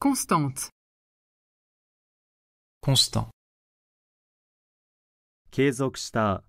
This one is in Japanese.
Constante. Constant. 継続した